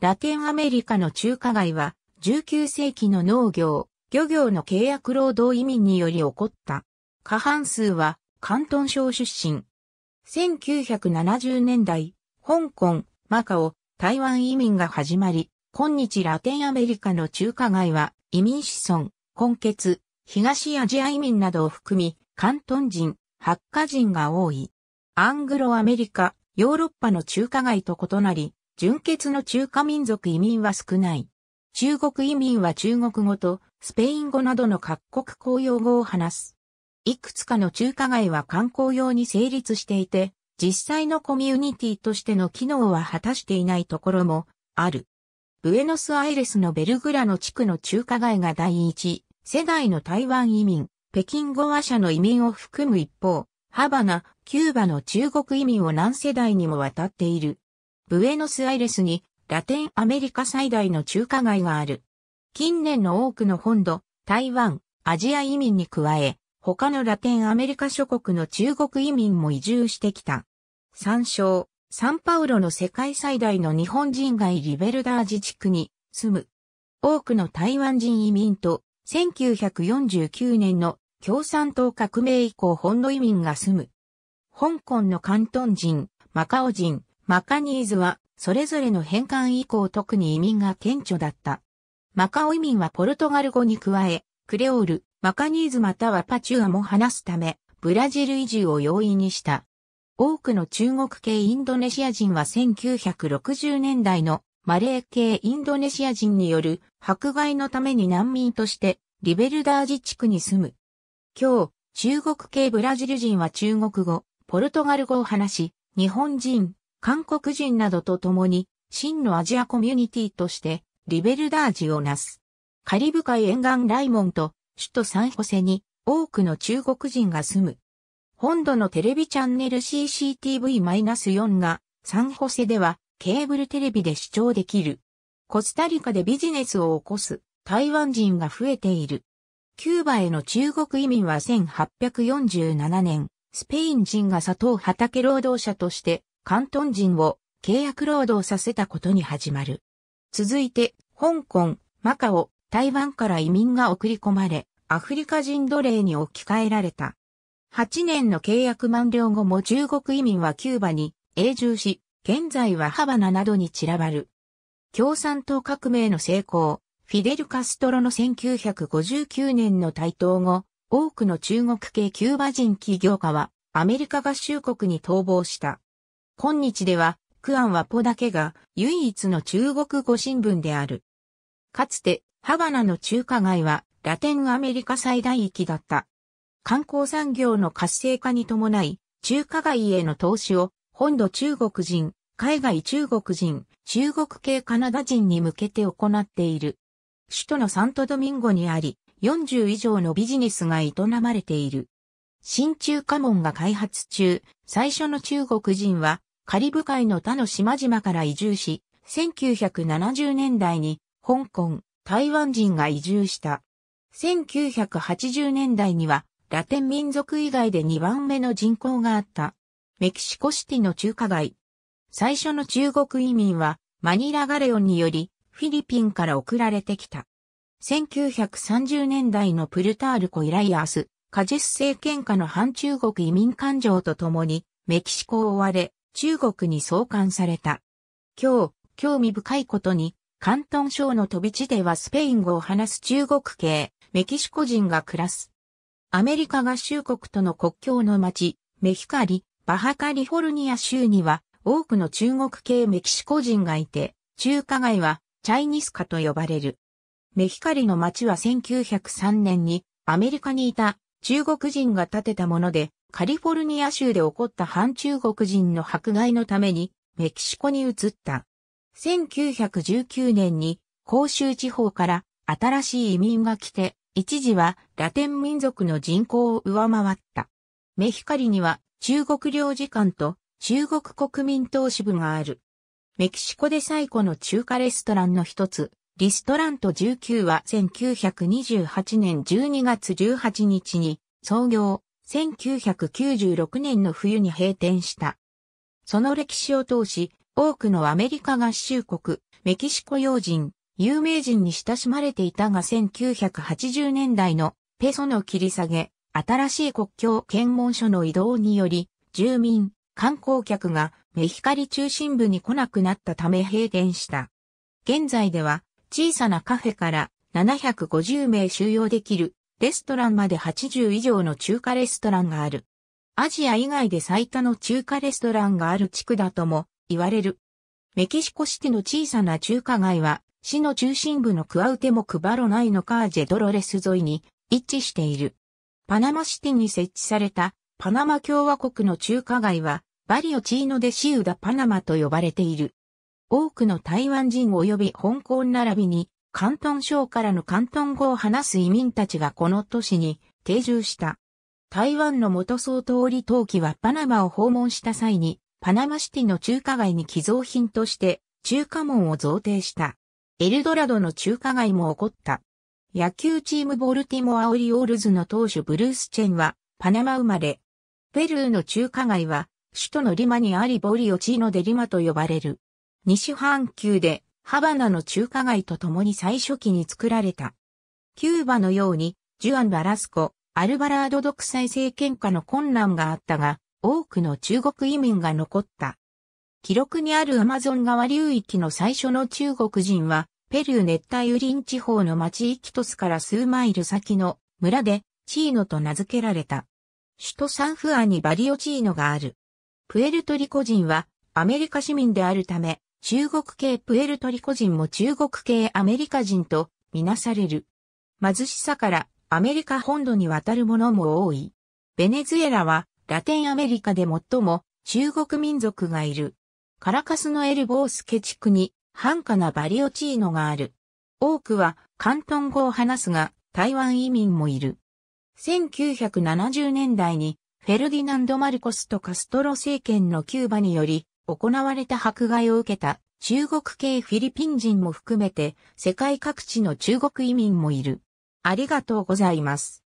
ラテンアメリカの中華街は、19世紀の農業、漁業の契約労働移民により起こった。過半数は、関東省出身。1970年代、香港、マカオ、台湾移民が始まり、今日ラテンアメリカの中華街は、移民子孫、根血、東アジア移民などを含み、関東人、白ッ人が多い。アングロアメリカ、ヨーロッパの中華街と異なり、純血の中華民族移民は少ない。中国移民は中国語とスペイン語などの各国公用語を話す。いくつかの中華街は観光用に成立していて、実際のコミュニティとしての機能は果たしていないところもある。ブエノスアイレスのベルグラの地区の中華街が第一世代の台湾移民、北京語話者の移民を含む一方、ハバナ、キューバの中国移民を何世代にもわたっている。ブエノスアイレスにラテンアメリカ最大の中華街がある。近年の多くの本土、台湾、アジア移民に加え、他のラテンアメリカ諸国の中国移民も移住してきた。参照、サンパウロの世界最大の日本人街リベルダー自治区に住む。多くの台湾人移民と、1949年の共産党革命以降本土移民が住む。香港の関東人、マカオ人、マカニーズは、それぞれの返還以降特に移民が顕著だった。マカオ移民はポルトガル語に加え、クレオール、マカニーズまたはパチュアも話すため、ブラジル移住を容易にした。多くの中国系インドネシア人は1960年代のマレー系インドネシア人による迫害のために難民としてリベルダー自治区に住む。今日、中国系ブラジル人は中国語、ポルトガル語を話し、日本人、韓国人などと共に、真のアジアコミュニティとして、リベルダージをなす。カリブ海沿岸ライモンと、首都サンホセに、多くの中国人が住む。本土のテレビチャンネル CCTV-4 が、サンホセでは、ケーブルテレビで視聴できる。コスタリカでビジネスを起こす台湾人が増えている。キューバへの中国移民は1847年、スペイン人が砂糖畑労働者として関東人を契約労働させたことに始まる。続いて、香港、マカオ、台湾から移民が送り込まれ、アフリカ人奴隷に置き換えられた。8年の契約満了後も中国移民はキューバに永住し、現在はハバナなどに散らばる。共産党革命の成功、フィデル・カストロの1959年の台頭後、多くの中国系キューバ人起業家はアメリカ合衆国に逃亡した。今日では、クアンはポだけが唯一の中国語新聞である。かつて、ハバナの中華街はラテンアメリカ最大域だった。観光産業の活性化に伴い、中華街への投資を本土中国人、海外中国人、中国系カナダ人に向けて行っている。首都のサントドミンゴにあり、40以上のビジネスが営まれている。新中華門が開発中、最初の中国人はカリブ海の他の島々から移住し、1970年代に香港、台湾人が移住した。1980年代にはラテン民族以外で2番目の人口があった。メキシコシティの中華街。最初の中国移民はマニラガレオンによりフィリピンから送られてきた。1930年代のプルタールコ・イライアース、カジェス政権下の反中国移民感情とともにメキシコを追われ、中国に送還された。今日、興味深いことに、広東省の飛び地ではスペイン語を話す中国系、メキシコ人が暮らす。アメリカ合衆国との国境の町、メヒカリ、バハカリフォルニア州には多くの中国系メキシコ人がいて、中華街はチャイニスカと呼ばれる。メヒカリの町は1903年にアメリカにいた中国人が建てたもので、カリフォルニア州で起こった反中国人の迫害のためにメキシコに移った。1919年に甲州地方から新しい移民が来て、一時はラテン民族の人口を上回った。メヒカリには中国領事館と中国国民党支部がある。メキシコで最古の中華レストランの一つ、リストラント19は1928年12月18日に創業。1996年の冬に閉店した。その歴史を通し、多くのアメリカ合衆国、メキシコ要人、有名人に親しまれていたが1980年代のペソの切り下げ、新しい国境検問所の移動により、住民、観光客がメヒカリ中心部に来なくなったため閉店した。現在では小さなカフェから750名収容できるレストランまで80以上の中華レストランがある。アジア以外で最多の中華レストランがある地区だとも言われる。メキシコシティの小さな中華街は、市の中心部のクアウテモクバロナイのカージェドロレス沿いに一致している。パナマシティに設置されたパナマ共和国の中華街は、バリオチーノデシウダパナマと呼ばれている。多くの台湾人及び香港並びに広東省からの広東語を話す移民たちがこの都市に定住した。台湾の元総統李登輝はパナマを訪問した際に、パナマシティの中華街に寄贈品として中華門を贈呈した。エルドラドの中華街も起こった。野球チームボルティモアオリオールズの投手ブルース・チェンはパナマ生まれ。ペルーの中華街は首都のリマにありボリオチーノデリマと呼ばれる。西半球でハバナの中華街と共に最初期に作られた。キューバのように、ジュアン・バラスコ、アルバラード独裁政権下の困難があったが、多くの中国移民が残った。記録にあるアマゾン川流域の最初の中国人は、ペルー熱帯雨林地方の町イキトスから数マイル先の村で、チーノと名付けられた。首都サンフアにバリオチーノがある。プエルトリコ人はアメリカ市民であるため、中国系プエルトリコ人も中国系アメリカ人とみなされる。貧しさからアメリカ本土に渡る者も多い。ベネズエラはラテンアメリカで最も中国民族がいる。カラカスのエルボースケ地区に繁華なバリオチーノがある。多くは関東語を話すが台湾移民もいる。1970年代にフェルディナンド・マルコスとカストロ政権のキューバにより行われた迫害を受けた中国系フィリピン人も含めて世界各地の中国移民もいる。ありがとうございます。